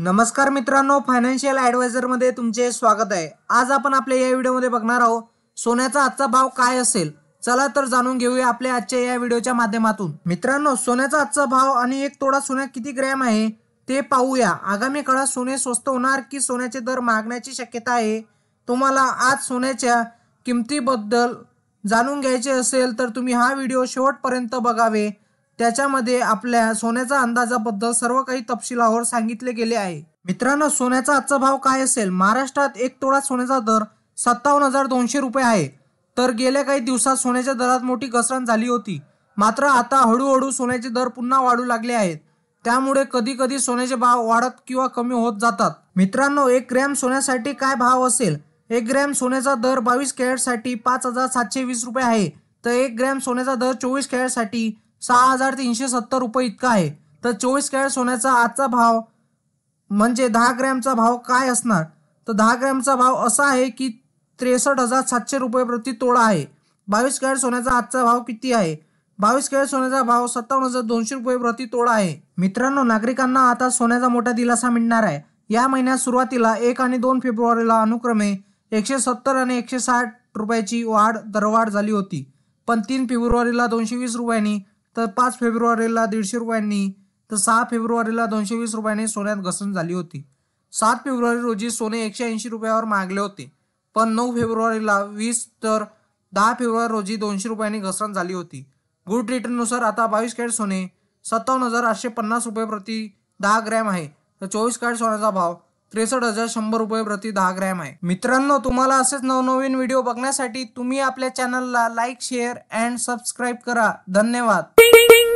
नमस्कार मित्रांनो फायनान्शियल मध्ये तुमचे स्वागत आहे आज आपण आपल्या या व्हिडिओमध्ये बघणार आहोत सोन्याचा आजचा भाव काय असेल चला तर जाणून घेऊया आपल्या आजच्या या व्हिडिओच्या माध्यमातून मित्रांनो सोन्याचा आजचा भाव आणि एक तोडा सोन्या किती ग्रॅम आहे ते पाहूया आगामी काळात सोने स्वस्त होणार की सोन्याचे दर मागण्याची शक्यता आहे तुम्हाला आज सोन्याच्या किमतीबद्दल जाणून घ्यायचे असेल तर तुम्ही हा व्हिडिओ शेवटपर्यंत बघावे त्याच्यामध्ये आपल्या सोन्याच्या अंदाजाबद्दल सर्व काही तपशिलावर सांगितले गेले आहे मित्रांनो सोन्याचा आजचा भाव काय असेल महाराष्ट्रात एक तोळा सोन्याचा दर सत्तावन्न हजार दोनशे रुपये आहे तर गेल्या काही दिवसात सोन्याच्या दरात मोठी घसरण झाली होती मात्र आता हळूहळू सोन्याचे दर पुन्हा वाढू लागले आहेत त्यामुळे कधी कधी सोन्याचे भाव वाढत किंवा कमी होत जातात मित्रांनो एक ग्रॅम सोन्यासाठी काय भाव असेल एक ग्रॅम सोन्याचा दर बावीस कॅरेटसाठी पाच हजार सातशे वीस रुपये आहे तर एक ग्रॅम सोन्याचा दर चोवीस कॅरेटसाठी सहा हजार तीनशे सत्तर रुपये इतका आहे तर चोवीस कॅरेट सोन्याचा आजचा भाव म्हणजे दहा ग्रॅमचा भाव काय असणार तर दहा ग्रॅमचा भाव असा आहे की त्रेसष्ट हजार सातशे रुपये प्रति तोळा आहे बावीस कॅरेट सोन्याचा आजचा भाव किती आहे बावीस कॅरेट सोन्याचा भाव सत्तावन्न हजार दोनशे रुपये प्रति तोळा आहे मित्रांनो नागरिकांना आता सोन्याचा मोठा दिलासा मिळणार आहे या महिन्यात सुरुवातीला एक आणि दोन फेब्रुवारीला अनुक्रमे एकशे सत्तर आणि एकशे साठ रुपयाची वाढ दरवाढ झाली होती पण तीन फेब्रुवारीला दोनशे वीस रुपयांनी तर पाच फेब्रुवारीला दीडशे रुपयांनी तर सहा फेब्रुवारीला दोनशे वीस रुपयांनी सोन्यात घसरण झाली होती सात फेब्रुवारी रोजी सोने एकशे ऐंशी रुपयावर मागले होते पण नऊ फेब्रुवारीला वीस तर दहा फेब्रुवारी रोजी दोनशे रुपयांनी घसरण झाली होती गुड रिटर्ननुसार आता बावीस कॅट सोने सत्तावन्न हजार आठशे पन्नास रुपये प्रति दहा ग्रॅम आहे तर चोवीस कॅट सोन्याचा भाव त्रेसष्ट हजार शंभर रुपये प्रति दहा ग्रॅम आहे मित्रांनो तुम्हाला असेच नवनवीन व्हिडिओ बघण्यासाठी तुम्ही आपल्या चॅनलला लाईक शेअर अँड सबस्क्राईब करा धन्यवाद